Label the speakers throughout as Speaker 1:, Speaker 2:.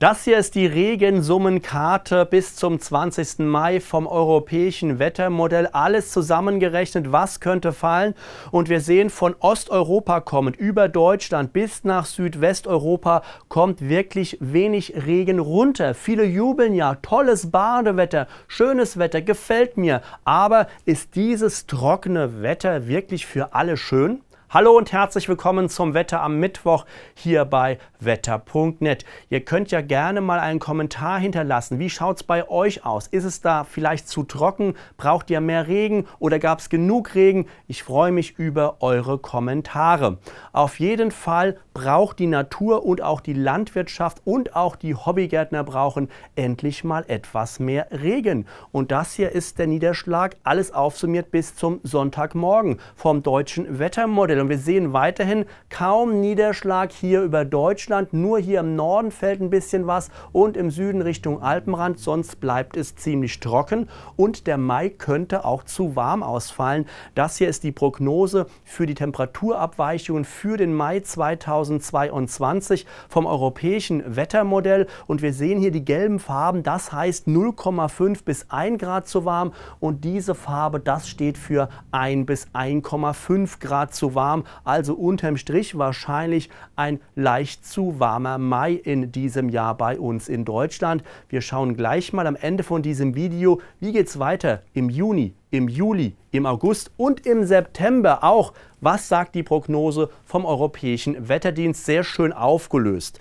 Speaker 1: Das hier ist die Regensummenkarte bis zum 20. Mai vom europäischen Wettermodell. Alles zusammengerechnet, was könnte fallen. Und wir sehen von Osteuropa kommend über Deutschland bis nach Südwesteuropa kommt wirklich wenig Regen runter. Viele jubeln ja, tolles Badewetter, schönes Wetter, gefällt mir. Aber ist dieses trockene Wetter wirklich für alle schön? Hallo und herzlich willkommen zum Wetter am Mittwoch hier bei wetter.net. Ihr könnt ja gerne mal einen Kommentar hinterlassen. Wie schaut es bei euch aus? Ist es da vielleicht zu trocken? Braucht ihr mehr Regen oder gab es genug Regen? Ich freue mich über eure Kommentare. Auf jeden Fall braucht die Natur und auch die Landwirtschaft und auch die Hobbygärtner brauchen endlich mal etwas mehr Regen. Und das hier ist der Niederschlag, alles aufsummiert bis zum Sonntagmorgen vom deutschen Wettermodell. Und wir sehen weiterhin kaum Niederschlag hier über Deutschland. Nur hier im Norden fällt ein bisschen was und im Süden Richtung Alpenrand. Sonst bleibt es ziemlich trocken und der Mai könnte auch zu warm ausfallen. Das hier ist die Prognose für die Temperaturabweichungen für den Mai 2022 vom europäischen Wettermodell. Und wir sehen hier die gelben Farben. Das heißt 0,5 bis 1 Grad zu warm. Und diese Farbe, das steht für 1 bis 1,5 Grad zu warm warm. Also unterm Strich wahrscheinlich ein leicht zu warmer Mai in diesem Jahr bei uns in Deutschland. Wir schauen gleich mal am Ende von diesem Video, wie geht es weiter im Juni, im Juli, im August und im September auch. Was sagt die Prognose vom Europäischen Wetterdienst? Sehr schön aufgelöst.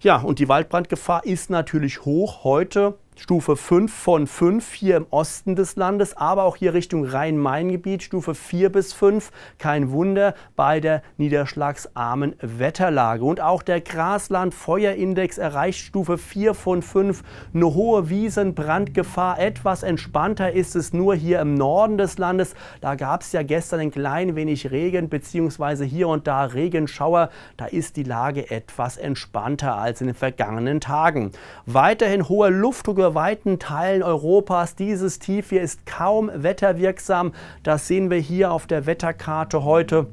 Speaker 1: Ja, und die Waldbrandgefahr ist natürlich hoch heute Stufe 5 von 5 hier im Osten des Landes, aber auch hier Richtung Rhein-Main-Gebiet, Stufe 4 bis 5. Kein Wunder bei der niederschlagsarmen Wetterlage. Und auch der Grasland-Feuerindex erreicht Stufe 4 von 5. Eine hohe Wiesenbrandgefahr. Etwas entspannter ist es nur hier im Norden des Landes. Da gab es ja gestern ein klein wenig Regen, beziehungsweise hier und da Regenschauer. Da ist die Lage etwas entspannter als in den vergangenen Tagen. Weiterhin hohe Luftdruck über weiten Teilen Europas. Dieses Tief hier ist kaum wetterwirksam. Das sehen wir hier auf der Wetterkarte heute.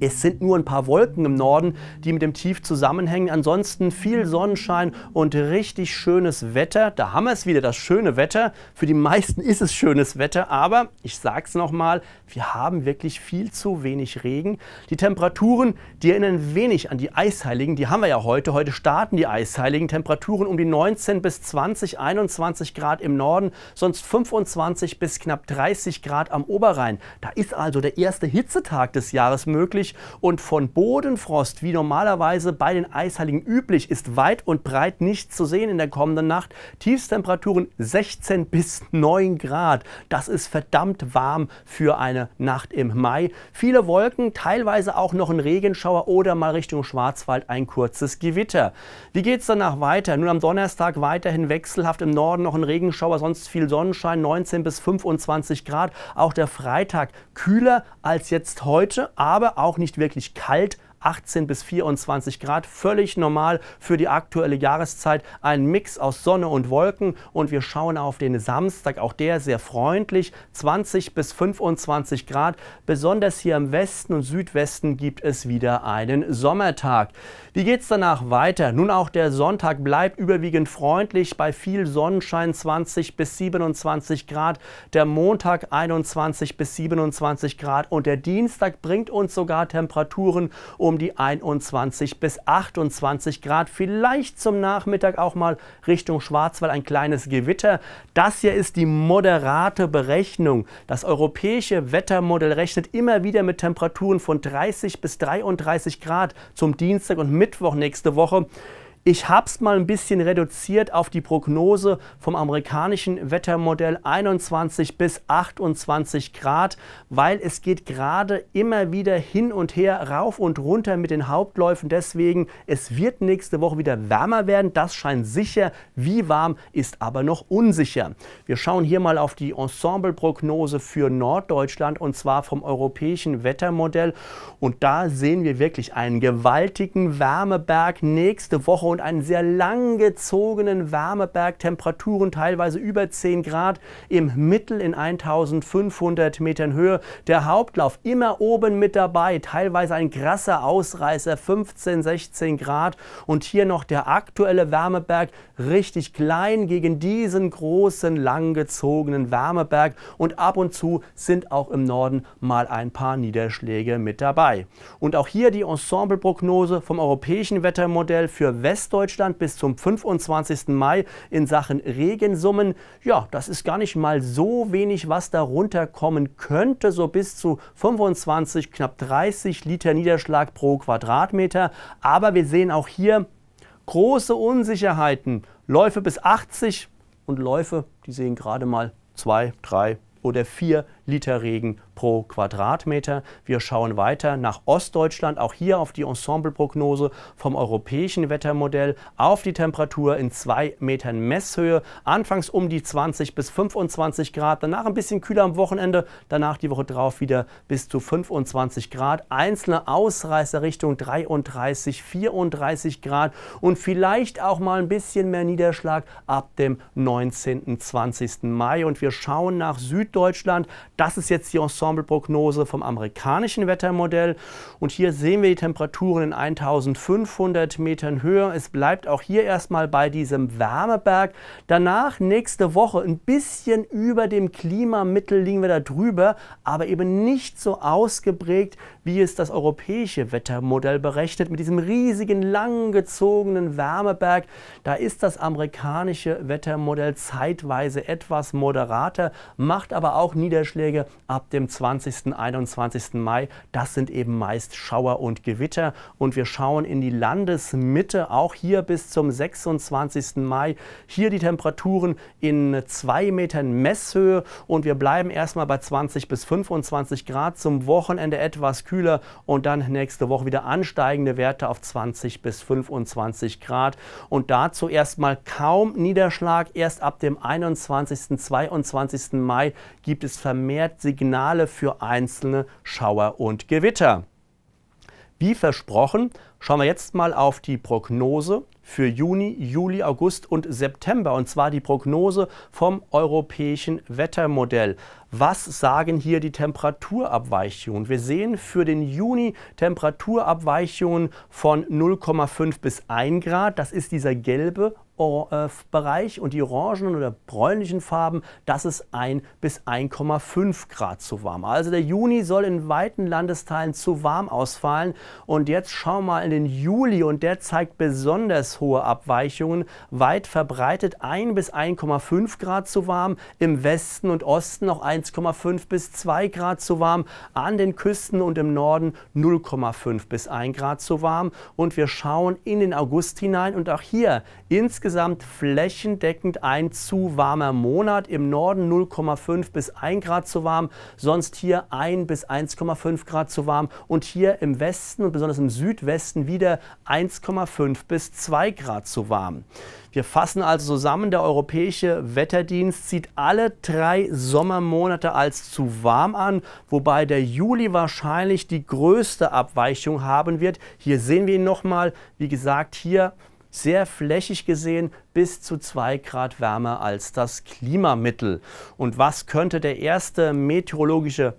Speaker 1: Es sind nur ein paar Wolken im Norden, die mit dem Tief zusammenhängen. Ansonsten viel Sonnenschein und richtig schönes Wetter. Da haben wir es wieder, das schöne Wetter. Für die meisten ist es schönes Wetter, aber ich sage es nochmal, wir haben wirklich viel zu wenig Regen. Die Temperaturen, die erinnern wenig an die Eisheiligen, die haben wir ja heute. Heute starten die Eisheiligen. Temperaturen um die 19 bis 20, 21 Grad im Norden, sonst 25 bis knapp 30 Grad am Oberrhein. Da ist also der erste Hitzetag des Jahres möglich möglich und von Bodenfrost, wie normalerweise bei den Eisheiligen üblich, ist weit und breit nichts zu sehen in der kommenden Nacht. Tiefstemperaturen 16 bis 9 Grad. Das ist verdammt warm für eine Nacht im Mai. Viele Wolken, teilweise auch noch ein Regenschauer oder mal Richtung Schwarzwald ein kurzes Gewitter. Wie geht es danach weiter? Nun am Donnerstag weiterhin wechselhaft im Norden noch ein Regenschauer, sonst viel Sonnenschein, 19 bis 25 Grad. Auch der Freitag kühler als jetzt heute, aber auch auch nicht wirklich kalt, 18 bis 24 Grad, völlig normal für die aktuelle Jahreszeit. Ein Mix aus Sonne und Wolken und wir schauen auf den Samstag, auch der sehr freundlich, 20 bis 25 Grad. Besonders hier im Westen und Südwesten gibt es wieder einen Sommertag. Wie geht es danach weiter? Nun auch der Sonntag bleibt überwiegend freundlich bei viel Sonnenschein 20 bis 27 Grad. Der Montag 21 bis 27 Grad und der Dienstag bringt uns sogar Temperaturen um um die 21 bis 28 Grad. Vielleicht zum Nachmittag auch mal Richtung Schwarzwald ein kleines Gewitter. Das hier ist die moderate Berechnung. Das europäische Wettermodell rechnet immer wieder mit Temperaturen von 30 bis 33 Grad zum Dienstag und Mittwoch nächste Woche. Ich habe es mal ein bisschen reduziert auf die Prognose vom amerikanischen Wettermodell 21 bis 28 Grad, weil es geht gerade immer wieder hin und her, rauf und runter mit den Hauptläufen. Deswegen, es wird nächste Woche wieder wärmer werden. Das scheint sicher. Wie warm ist aber noch unsicher. Wir schauen hier mal auf die Ensemble-Prognose für Norddeutschland und zwar vom europäischen Wettermodell. Und da sehen wir wirklich einen gewaltigen Wärmeberg nächste Woche und einen sehr lang gezogenen Wärmeberg, Temperaturen teilweise über 10 Grad, im Mittel in 1500 Metern Höhe. Der Hauptlauf immer oben mit dabei, teilweise ein krasser Ausreißer, 15, 16 Grad. Und hier noch der aktuelle Wärmeberg, richtig klein gegen diesen großen, langgezogenen Wärmeberg. Und ab und zu sind auch im Norden mal ein paar Niederschläge mit dabei. Und auch hier die Ensembleprognose vom europäischen Wettermodell für West Westdeutschland bis zum 25. Mai in Sachen Regensummen. Ja, das ist gar nicht mal so wenig, was darunter kommen könnte. So bis zu 25, knapp 30 Liter Niederschlag pro Quadratmeter. Aber wir sehen auch hier große Unsicherheiten. Läufe bis 80 und Läufe, die sehen gerade mal 2, 3 oder 4 Liter Regen pro Quadratmeter. Wir schauen weiter nach Ostdeutschland, auch hier auf die Ensembleprognose vom europäischen Wettermodell, auf die Temperatur in zwei Metern Messhöhe, anfangs um die 20 bis 25 Grad, danach ein bisschen kühler am Wochenende, danach die Woche drauf wieder bis zu 25 Grad. Einzelne Ausreißer Richtung 33, 34 Grad und vielleicht auch mal ein bisschen mehr Niederschlag ab dem 19. 20. Mai. Und wir schauen nach Süddeutschland. Das ist jetzt die Ensembleprognose vom amerikanischen Wettermodell. Und hier sehen wir die Temperaturen in 1500 Metern Höhe. Es bleibt auch hier erstmal bei diesem Wärmeberg. Danach nächste Woche ein bisschen über dem Klimamittel liegen wir da drüber, aber eben nicht so ausgeprägt wie es das europäische Wettermodell berechnet, mit diesem riesigen, langgezogenen Wärmeberg. Da ist das amerikanische Wettermodell zeitweise etwas moderater, macht aber auch Niederschläge ab dem 20. 21. Mai. Das sind eben meist Schauer und Gewitter. Und wir schauen in die Landesmitte, auch hier bis zum 26. Mai. Hier die Temperaturen in zwei Metern Messhöhe und wir bleiben erstmal bei 20 bis 25 Grad. Zum Wochenende etwas kühler kühler und dann nächste Woche wieder ansteigende Werte auf 20 bis 25 Grad. Und dazu erstmal kaum Niederschlag. Erst ab dem 21. 22. Mai gibt es vermehrt Signale für einzelne Schauer und Gewitter. Wie versprochen, schauen wir jetzt mal auf die Prognose für Juni, Juli, August und September. Und zwar die Prognose vom europäischen Wettermodell. Was sagen hier die Temperaturabweichungen? Wir sehen für den Juni Temperaturabweichungen von 0,5 bis 1 Grad. Das ist dieser gelbe Bereich und die orangenen oder bräunlichen Farben, das ist 1 bis 1,5 Grad zu warm. Also der Juni soll in weiten Landesteilen zu warm ausfallen. Und jetzt schauen wir mal in den Juli und der zeigt besonders hohe Abweichungen. Weit verbreitet 1 bis 1,5 Grad zu warm, im Westen und Osten noch 1,5 bis 2 Grad zu warm, an den Küsten und im Norden 0,5 bis 1 Grad zu warm. Und wir schauen in den August hinein und auch hier insgesamt insgesamt flächendeckend ein zu warmer Monat. Im Norden 0,5 bis 1 Grad zu warm, sonst hier 1 bis 1,5 Grad zu warm und hier im Westen und besonders im Südwesten wieder 1,5 bis 2 Grad zu warm. Wir fassen also zusammen, der Europäische Wetterdienst sieht alle drei Sommermonate als zu warm an, wobei der Juli wahrscheinlich die größte Abweichung haben wird. Hier sehen wir ihn nochmal. Wie gesagt, hier sehr flächig gesehen bis zu 2 Grad wärmer als das Klimamittel. Und was könnte der erste meteorologische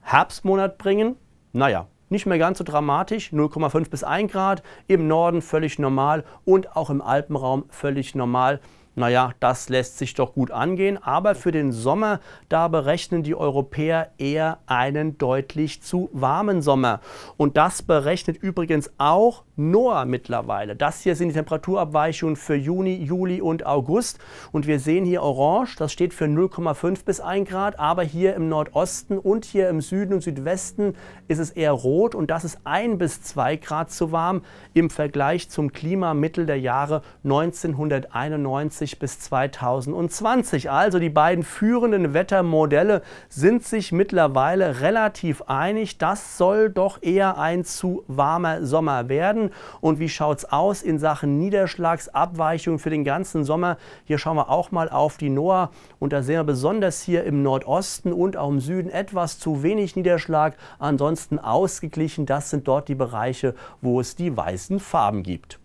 Speaker 1: Herbstmonat bringen? Naja, nicht mehr ganz so dramatisch, 0,5 bis 1 Grad, im Norden völlig normal und auch im Alpenraum völlig normal. Naja, das lässt sich doch gut angehen, aber für den Sommer, da berechnen die Europäer eher einen deutlich zu warmen Sommer. Und das berechnet übrigens auch NOAA mittlerweile. Das hier sind die Temperaturabweichungen für Juni, Juli und August. Und wir sehen hier orange, das steht für 0,5 bis 1 Grad. Aber hier im Nordosten und hier im Süden und Südwesten ist es eher rot. Und das ist 1 bis 2 Grad zu warm im Vergleich zum Klimamittel der Jahre 1991 bis 2020. Also die beiden führenden Wettermodelle sind sich mittlerweile relativ einig. Das soll doch eher ein zu warmer Sommer werden. Und wie schaut es aus in Sachen Niederschlagsabweichung für den ganzen Sommer? Hier schauen wir auch mal auf die NOAA. Und da sehen wir besonders hier im Nordosten und auch im Süden etwas zu wenig Niederschlag. Ansonsten ausgeglichen. Das sind dort die Bereiche, wo es die weißen Farben gibt.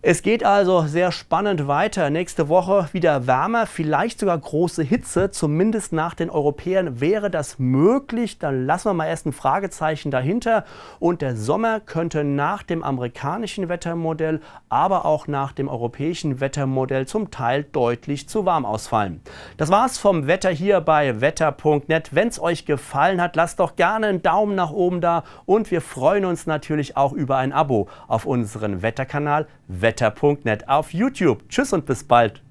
Speaker 1: Es geht also sehr spannend weiter. Nächste Woche wieder wärmer, vielleicht sogar große Hitze. Zumindest nach den Europäern wäre das möglich. Dann lassen wir mal erst ein Fragezeichen dahinter. Und der Sommer könnte nach dem amerikanischen Wettermodell, aber auch nach dem europäischen Wettermodell zum Teil deutlich zu warm ausfallen. Das war's vom Wetter hier bei wetter.net. Wenn es euch gefallen hat, lasst doch gerne einen Daumen nach oben da. Und wir freuen uns natürlich auch über ein Abo auf unseren Wetterkanal wetter.net auf YouTube. Tschüss und bis bald.